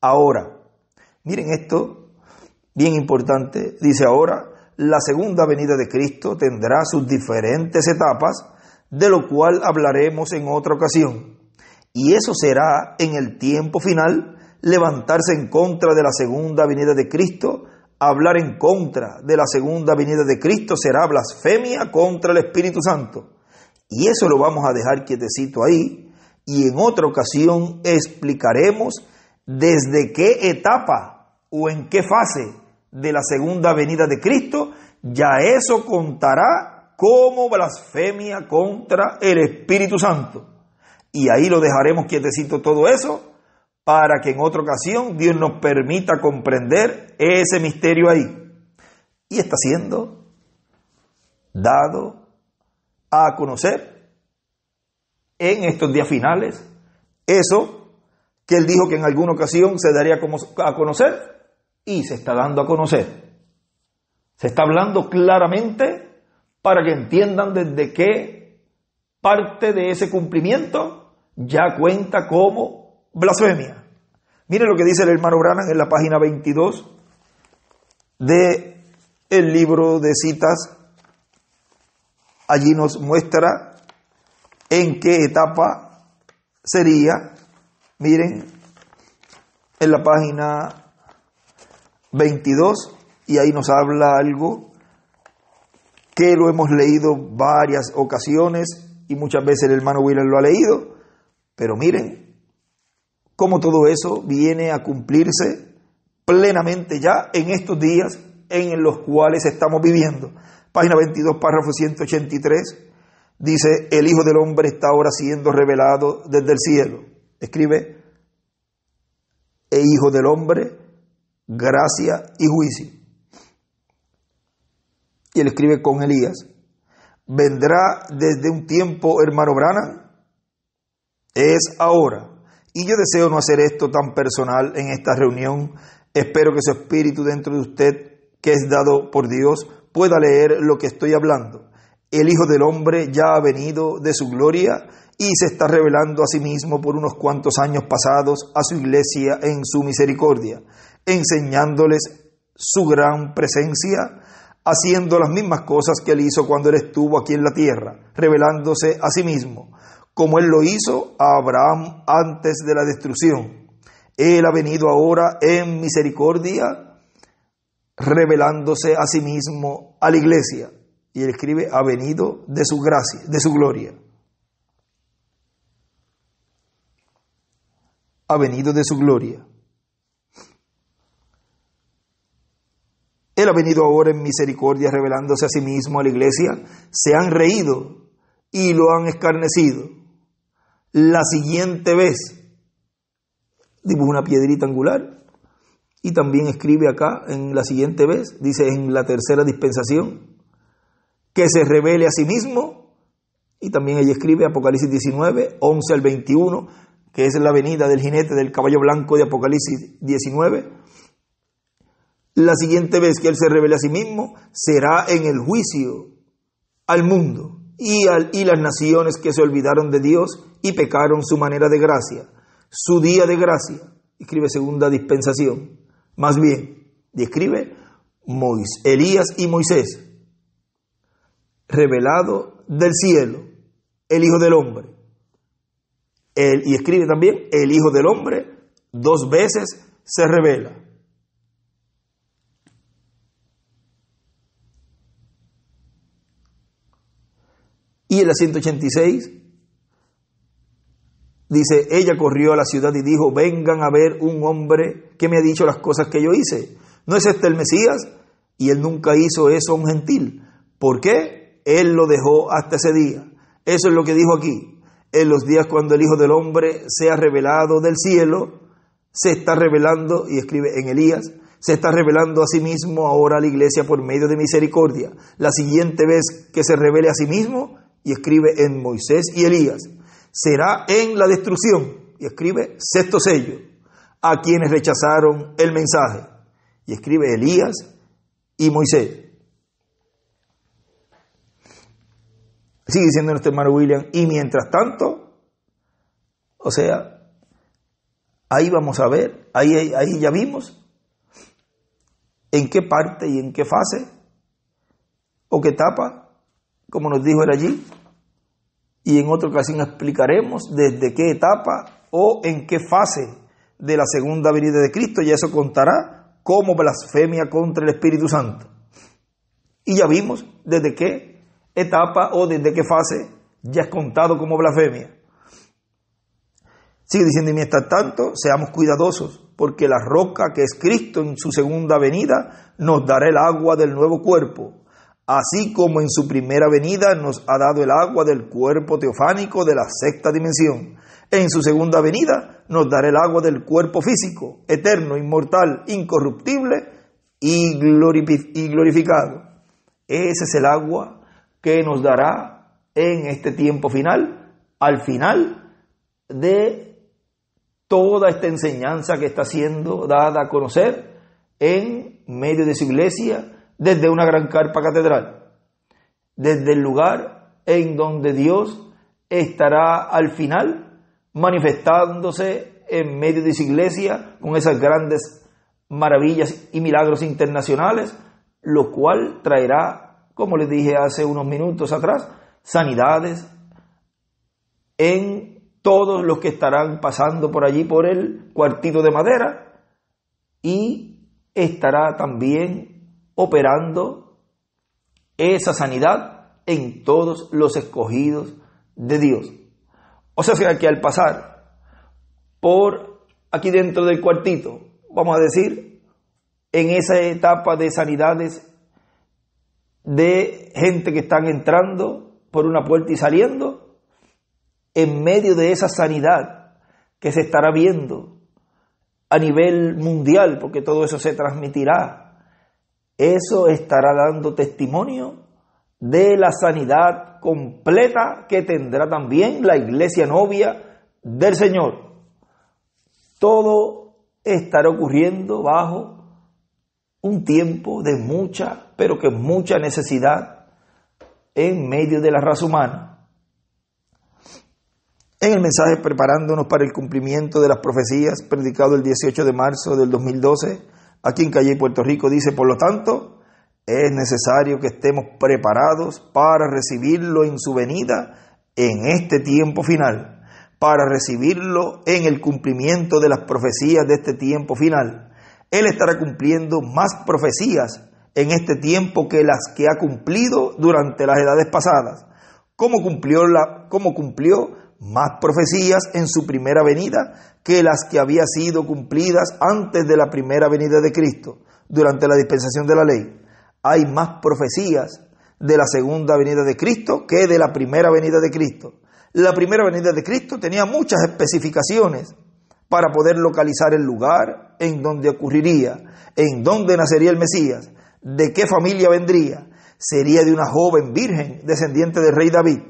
Ahora, miren esto, bien importante, dice ahora, la segunda venida de Cristo tendrá sus diferentes etapas, de lo cual hablaremos en otra ocasión. Y eso será en el tiempo final levantarse en contra de la segunda venida de Cristo, hablar en contra de la segunda venida de Cristo será blasfemia contra el Espíritu Santo. Y eso lo vamos a dejar quietecito ahí y en otra ocasión explicaremos desde qué etapa o en qué fase de la segunda venida de Cristo, ya eso contará como blasfemia contra el Espíritu Santo. Y ahí lo dejaremos quietecito todo eso para que en otra ocasión Dios nos permita comprender ese misterio ahí. Y está siendo dado a conocer en estos días finales. Eso que él dijo que en alguna ocasión se daría a conocer y se está dando a conocer. Se está hablando claramente para que entiendan desde qué parte de ese cumplimiento ya cuenta como blasfemia. Mire lo que dice el hermano Branham en la página 22 de el libro de citas allí nos muestra en qué etapa sería. Miren, en la página 22, y ahí nos habla algo que lo hemos leído varias ocasiones y muchas veces el hermano Wheeler lo ha leído, pero miren cómo todo eso viene a cumplirse plenamente ya en estos días en los cuales estamos viviendo página 22, párrafo 183, dice, el Hijo del Hombre está ahora siendo revelado desde el cielo. Escribe, e Hijo del Hombre, gracia y juicio. Y él escribe con Elías, vendrá desde un tiempo, hermano Brana, es ahora. Y yo deseo no hacer esto tan personal en esta reunión. Espero que su espíritu dentro de usted, que es dado por Dios, pueda leer lo que estoy hablando. El Hijo del Hombre ya ha venido de su gloria y se está revelando a sí mismo por unos cuantos años pasados a su iglesia en su misericordia, enseñándoles su gran presencia, haciendo las mismas cosas que él hizo cuando él estuvo aquí en la tierra, revelándose a sí mismo, como él lo hizo a Abraham antes de la destrucción. Él ha venido ahora en misericordia revelándose a sí mismo a la iglesia. Y él escribe, ha venido de su gracia, de su gloria. Ha venido de su gloria. Él ha venido ahora en misericordia revelándose a sí mismo a la iglesia. Se han reído y lo han escarnecido. La siguiente vez, dimos una piedrita angular y también escribe acá en la siguiente vez, dice en la tercera dispensación, que se revele a sí mismo. Y también ella escribe Apocalipsis 19, 11 al 21, que es la venida del jinete del caballo blanco de Apocalipsis 19. La siguiente vez que Él se revele a sí mismo será en el juicio al mundo y, al, y las naciones que se olvidaron de Dios y pecaron su manera de gracia, su día de gracia, escribe segunda dispensación. Más bien, describe escribe, Elías y Moisés, revelado del cielo, el Hijo del Hombre. y escribe también, el Hijo del Hombre dos veces se revela. Y en la 186 Dice, ella corrió a la ciudad y dijo, vengan a ver un hombre que me ha dicho las cosas que yo hice. ¿No es este el Mesías? Y él nunca hizo eso a un gentil. ¿Por qué? Él lo dejó hasta ese día. Eso es lo que dijo aquí. En los días cuando el Hijo del Hombre sea revelado del cielo, se está revelando, y escribe en Elías, se está revelando a sí mismo ahora a la iglesia por medio de misericordia. La siguiente vez que se revele a sí mismo, y escribe en Moisés y Elías será en la destrucción. Y escribe sexto sello a quienes rechazaron el mensaje. Y escribe Elías y Moisés. Sigue diciendo nuestro hermano William, y mientras tanto, o sea, ahí vamos a ver, ahí, ahí ya vimos en qué parte y en qué fase o qué etapa, como nos dijo él allí, y en otra ocasión explicaremos desde qué etapa o en qué fase de la segunda venida de Cristo, ya eso contará como blasfemia contra el Espíritu Santo. Y ya vimos desde qué etapa o desde qué fase ya es contado como blasfemia. Sigue diciendo, y mientras tanto, seamos cuidadosos, porque la roca que es Cristo en su segunda venida nos dará el agua del nuevo cuerpo así como en su primera venida nos ha dado el agua del cuerpo teofánico de la sexta dimensión. En su segunda venida nos dará el agua del cuerpo físico, eterno, inmortal, incorruptible y, glorificado. Ese es el agua que nos dará en este tiempo final, al final de toda esta enseñanza que está siendo dada a conocer en medio de su iglesia desde una gran carpa catedral, desde el lugar en donde Dios estará al final manifestándose en medio de su iglesia con esas grandes maravillas y milagros internacionales, lo cual traerá, como les dije hace unos minutos atrás, sanidades en todos los que estarán pasando por allí por el cuartito de madera y estará también operando esa sanidad en todos los escogidos de Dios. O sea que al pasar por aquí dentro del cuartito, vamos a decir, en esa etapa de sanidades de gente que están entrando por una puerta y saliendo, en medio de esa sanidad que se estará viendo a nivel mundial, porque todo eso se transmitirá eso estará dando testimonio de la sanidad completa que tendrá también la iglesia novia del Señor. Todo estará ocurriendo bajo un tiempo de mucha, pero que mucha necesidad en medio de la raza humana. En el mensaje preparándonos para el cumplimiento de las profecías predicado el 18 de marzo del 2012, aquí en Calle Puerto Rico dice, por lo tanto, es necesario que estemos preparados para recibirlo en su venida en este tiempo final, para recibirlo en el cumplimiento de las profecías de este tiempo final. Él estará cumpliendo más profecías en este tiempo que las que ha cumplido durante las edades pasadas, ¿Cómo cumplió, la, ¿Cómo cumplió más profecías en su primera venida que las que había sido cumplidas antes de la primera venida de Cristo, durante la dispensación de la ley. Hay más profecías de la segunda venida de Cristo que de la primera venida de Cristo. La primera venida de Cristo tenía muchas especificaciones para poder localizar el lugar en donde ocurriría, en donde nacería el Mesías, de qué familia vendría. Sería de una joven virgen descendiente del rey David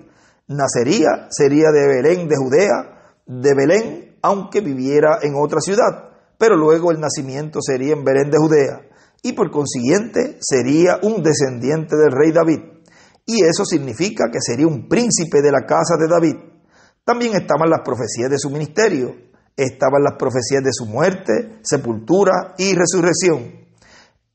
nacería, sería de Belén, de Judea, de Belén, aunque viviera en otra ciudad, pero luego el nacimiento sería en Belén de Judea, y por consiguiente sería un descendiente del rey David, y eso significa que sería un príncipe de la casa de David. También estaban las profecías de su ministerio, estaban las profecías de su muerte, sepultura y resurrección.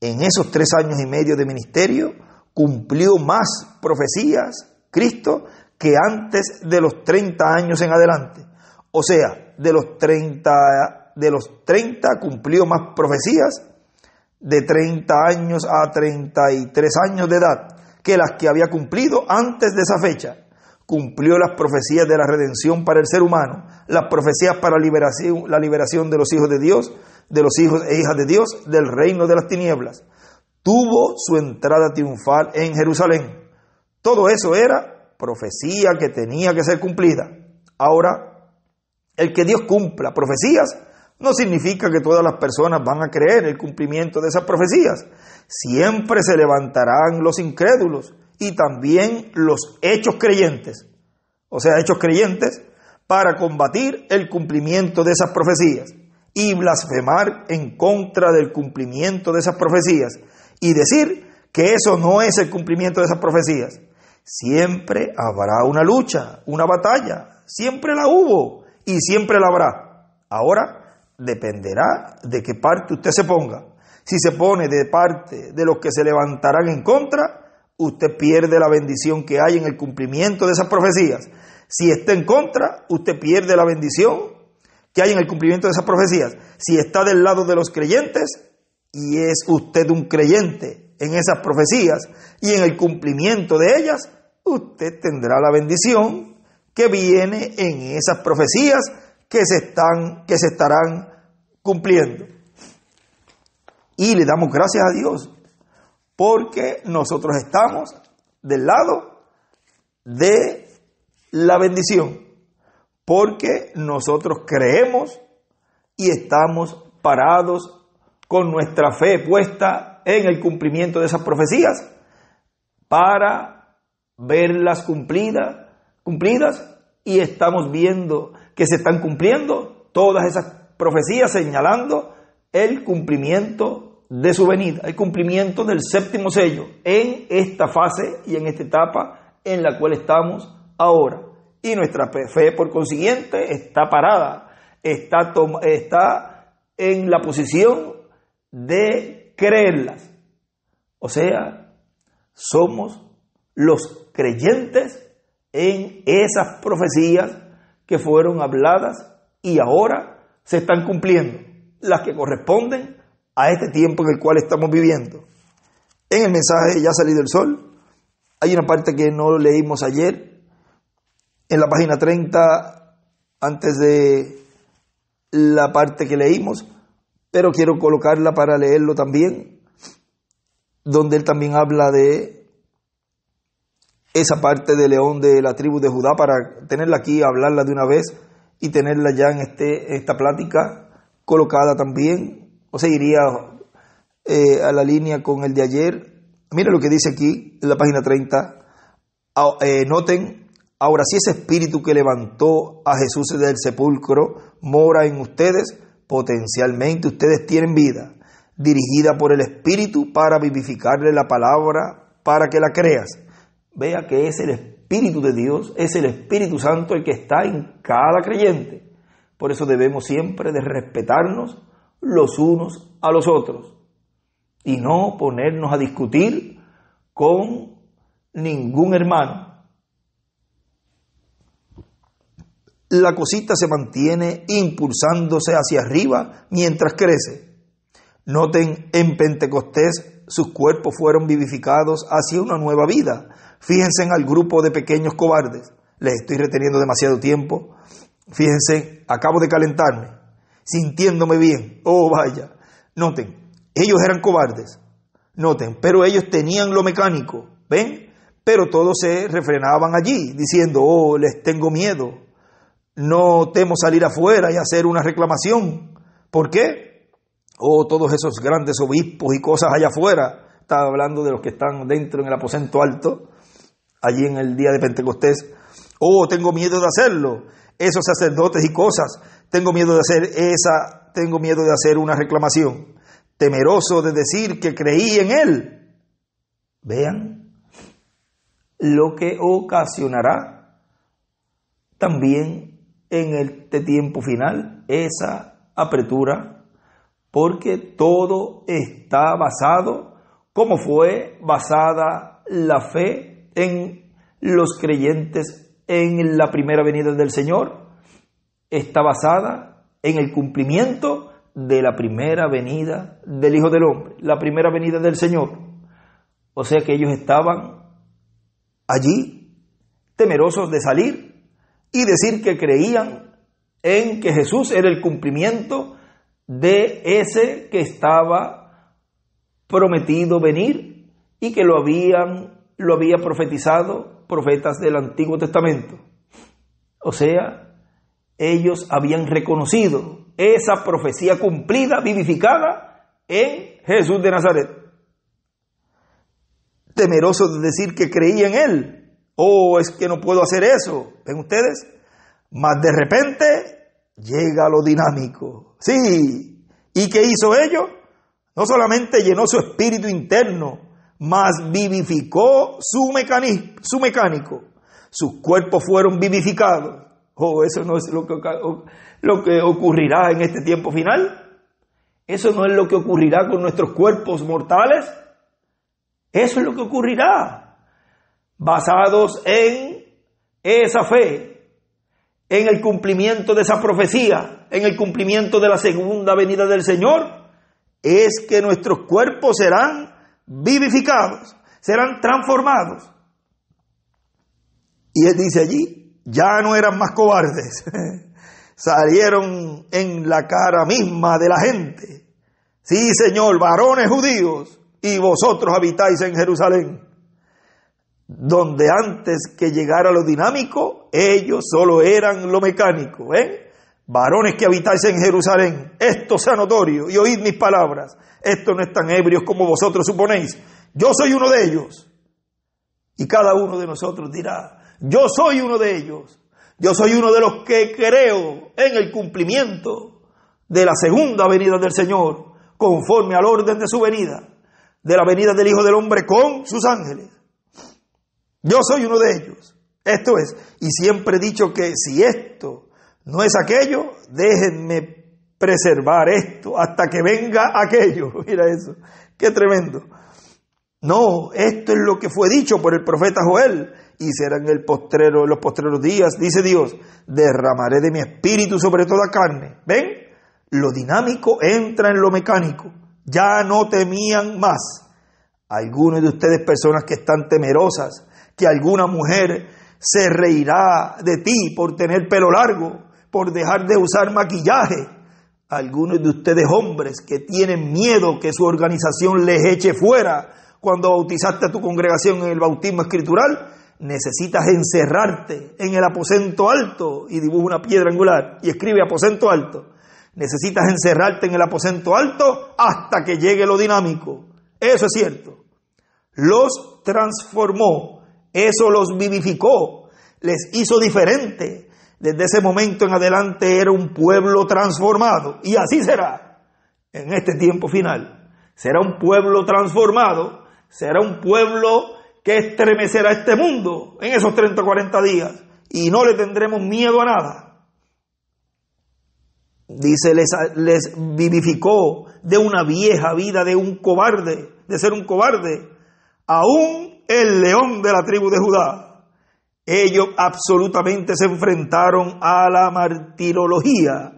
En esos tres años y medio de ministerio cumplió más profecías Cristo que antes de los 30 años en adelante, o sea, de los 30, de los cumplió más profecías de 30 años a 33 años de edad que las que había cumplido antes de esa fecha. Cumplió las profecías de la redención para el ser humano, las profecías para liberación, la liberación de los hijos de Dios, de los hijos e hijas de Dios, del reino de las tinieblas. Tuvo su entrada triunfal en Jerusalén. Todo eso era profecía que tenía que ser cumplida. Ahora, el que Dios cumpla profecías no significa que todas las personas van a creer el cumplimiento de esas profecías. Siempre se levantarán los incrédulos y también los hechos creyentes, o sea, hechos creyentes, para combatir el cumplimiento de esas profecías y blasfemar en contra del cumplimiento de esas profecías y decir que eso no es el cumplimiento de esas profecías. Siempre habrá una lucha, una batalla, siempre la hubo y siempre la habrá. Ahora dependerá de qué parte usted se ponga. Si se pone de parte de los que se levantarán en contra, usted pierde la bendición que hay en el cumplimiento de esas profecías. Si está en contra, usted pierde la bendición que hay en el cumplimiento de esas profecías. Si está del lado de los creyentes y es usted un creyente en esas profecías y en el cumplimiento de ellas, usted tendrá la bendición que viene en esas profecías que se, están, que se estarán cumpliendo. Y le damos gracias a Dios porque nosotros estamos del lado de la bendición, porque nosotros creemos y estamos parados con nuestra fe puesta en el cumplimiento de esas profecías para verlas cumplidas, cumplidas y estamos viendo que se están cumpliendo todas esas profecías señalando el cumplimiento de su venida, el cumplimiento del séptimo sello en esta fase y en esta etapa en la cual estamos ahora. Y nuestra fe, por consiguiente, está parada, está, está en la posición de creerlas. O sea, somos los creyentes en esas profecías que fueron habladas y ahora se están cumpliendo, las que corresponden a este tiempo en el cual estamos viviendo. En el mensaje Ya ha salido el sol, hay una parte que no leímos ayer, en la página 30, antes de la parte que leímos, pero quiero colocarla para leerlo también, donde él también habla de esa parte de León de la tribu de Judá para tenerla aquí, hablarla de una vez y tenerla ya en este, esta plática colocada también. O seguiría iría eh, a la línea con el de ayer. Mira lo que dice aquí en la página 30. Ah, eh, noten, ahora si ese espíritu que levantó a Jesús del sepulcro mora en ustedes, potencialmente ustedes tienen vida, dirigida por el espíritu para vivificarle la palabra para que la creas vea que es el Espíritu de Dios, es el Espíritu Santo el que está en cada creyente. Por eso debemos siempre de respetarnos los unos a los otros y no ponernos a discutir con ningún hermano. La cosita se mantiene impulsándose hacia arriba mientras crece. Noten en Pentecostés sus cuerpos fueron vivificados hacia una nueva vida. Fíjense en el grupo de pequeños cobardes. Les estoy reteniendo demasiado tiempo. Fíjense, acabo de calentarme, sintiéndome bien. Oh, vaya. Noten, ellos eran cobardes. Noten, pero ellos tenían lo mecánico. ¿Ven? Pero todos se refrenaban allí, diciendo, oh, les tengo miedo. No temo salir afuera y hacer una reclamación. ¿Por qué? oh, todos esos grandes obispos y cosas allá afuera, estaba hablando de los que están dentro en el aposento alto, allí en el día de Pentecostés, oh, tengo miedo de hacerlo, esos sacerdotes y cosas, tengo miedo de hacer esa, tengo miedo de hacer una reclamación, temeroso de decir que creí en él. Vean lo que ocasionará también en este tiempo final esa apertura porque todo está basado, como fue basada la fe en los creyentes en la primera venida del Señor, está basada en el cumplimiento de la primera venida del Hijo del Hombre, la primera venida del Señor. O sea que ellos estaban allí temerosos de salir y decir que creían en que Jesús era el cumplimiento de ese que estaba prometido venir y que lo habían lo había profetizado profetas del Antiguo Testamento. O sea, ellos habían reconocido esa profecía cumplida, vivificada en Jesús de Nazaret. Temeroso de decir que creía en él. Oh, es que no puedo hacer eso. ¿Ven ustedes? Mas de repente llega a lo dinámico. Sí. ¿Y qué hizo ello? No solamente llenó su espíritu interno, mas vivificó su, su mecánico. Sus cuerpos fueron vivificados. Oh, eso no es lo que, lo que ocurrirá en este tiempo final. Eso no es lo que ocurrirá con nuestros cuerpos mortales. Eso es lo que ocurrirá. Basados en esa fe en el cumplimiento de esa profecía, en el cumplimiento de la segunda venida del Señor, es que nuestros cuerpos serán vivificados, serán transformados. Y él dice allí, ya no eran más cobardes, *laughs* salieron en la cara misma de la gente. Sí, Señor, varones judíos, y vosotros habitáis en Jerusalén donde antes que llegara lo dinámico, ellos solo eran lo mecánico. Varones que habitáis en Jerusalén, esto sea notorio y oíd mis palabras. esto no es tan ebrios como vosotros suponéis. Yo soy uno de ellos. Y cada uno de nosotros dirá, yo soy uno de ellos. Yo soy uno de los que creo en el cumplimiento de la segunda venida del Señor, conforme al orden de su venida, de la venida del Hijo del Hombre con sus ángeles. Yo soy uno de ellos. Esto es, y siempre he dicho que si esto no es aquello, déjenme preservar esto hasta que venga aquello. *laughs* Mira eso, qué tremendo. No, esto es lo que fue dicho por el profeta Joel y será en el postrero, de los postreros días, dice Dios, derramaré de mi espíritu sobre toda carne. ¿Ven? Lo dinámico entra en lo mecánico. Ya no temían más. Algunos de ustedes, personas que están temerosas, que alguna mujer se reirá de ti por tener pelo largo, por dejar de usar maquillaje. Algunos de ustedes hombres que tienen miedo que su organización les eche fuera cuando bautizaste a tu congregación en el bautismo escritural, necesitas encerrarte en el aposento alto y dibuja una piedra angular y escribe aposento alto. Necesitas encerrarte en el aposento alto hasta que llegue lo dinámico. Eso es cierto. Los transformó eso los vivificó, les hizo diferente. Desde ese momento en adelante era un pueblo transformado. Y así será en este tiempo final. Será un pueblo transformado, será un pueblo que estremecerá este mundo en esos 30 o 40 días. Y no le tendremos miedo a nada. Dice, les, les, vivificó de una vieja vida, de un cobarde, de ser un cobarde, aún el león de la tribu de Judá. Ellos absolutamente se enfrentaron a la martirología,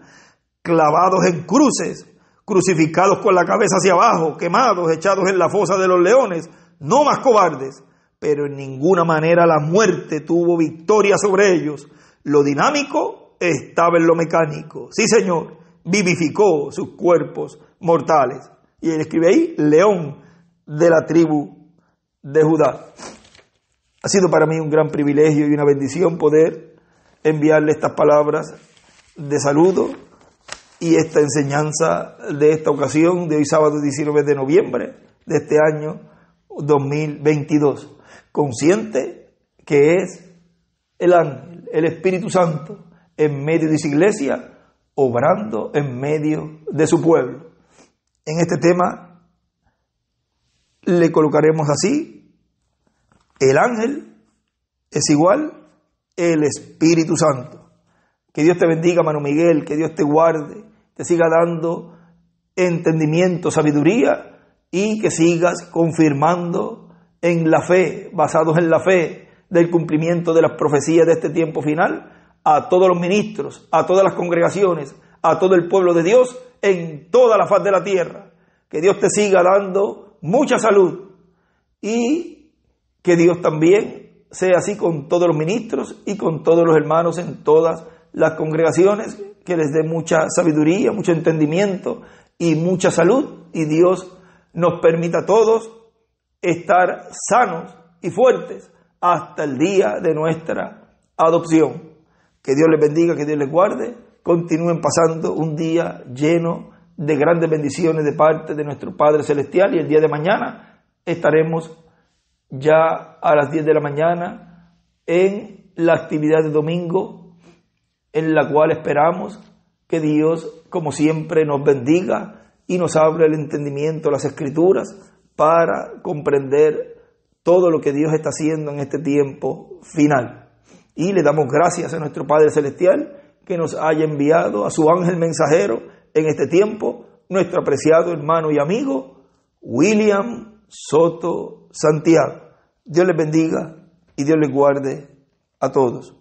clavados en cruces, crucificados con la cabeza hacia abajo, quemados, echados en la fosa de los leones, no más cobardes, pero en ninguna manera la muerte tuvo victoria sobre ellos. Lo dinámico estaba en lo mecánico. Sí, Señor, vivificó sus cuerpos mortales. Y él escribe ahí, león de la tribu de Judá. Ha sido para mí un gran privilegio y una bendición poder enviarle estas palabras de saludo y esta enseñanza de esta ocasión de hoy sábado 19 de noviembre de este año 2022. Consciente que es el ángel, el Espíritu Santo, en medio de su iglesia, obrando en medio de su pueblo. En este tema le colocaremos así, el ángel es igual el Espíritu Santo. Que Dios te bendiga, Manu Miguel, que Dios te guarde, te siga dando entendimiento, sabiduría y que sigas confirmando en la fe, basados en la fe del cumplimiento de las profecías de este tiempo final, a todos los ministros, a todas las congregaciones, a todo el pueblo de Dios en toda la faz de la tierra. Que Dios te siga dando mucha salud y que Dios también sea así con todos los ministros y con todos los hermanos en todas las congregaciones, que les dé mucha sabiduría, mucho entendimiento y mucha salud y Dios nos permita a todos estar sanos y fuertes hasta el día de nuestra adopción. Que Dios les bendiga, que Dios les guarde. Continúen pasando un día lleno de grandes bendiciones de parte de nuestro Padre Celestial y el día de mañana estaremos ya a las 10 de la mañana en la actividad de domingo en la cual esperamos que Dios, como siempre, nos bendiga y nos hable el entendimiento, las escrituras, para comprender todo lo que Dios está haciendo en este tiempo final. Y le damos gracias a nuestro Padre Celestial que nos haya enviado a su ángel mensajero, en este tiempo nuestro apreciado hermano y amigo William Soto Santiago. Dios les bendiga y Dios les guarde a todos.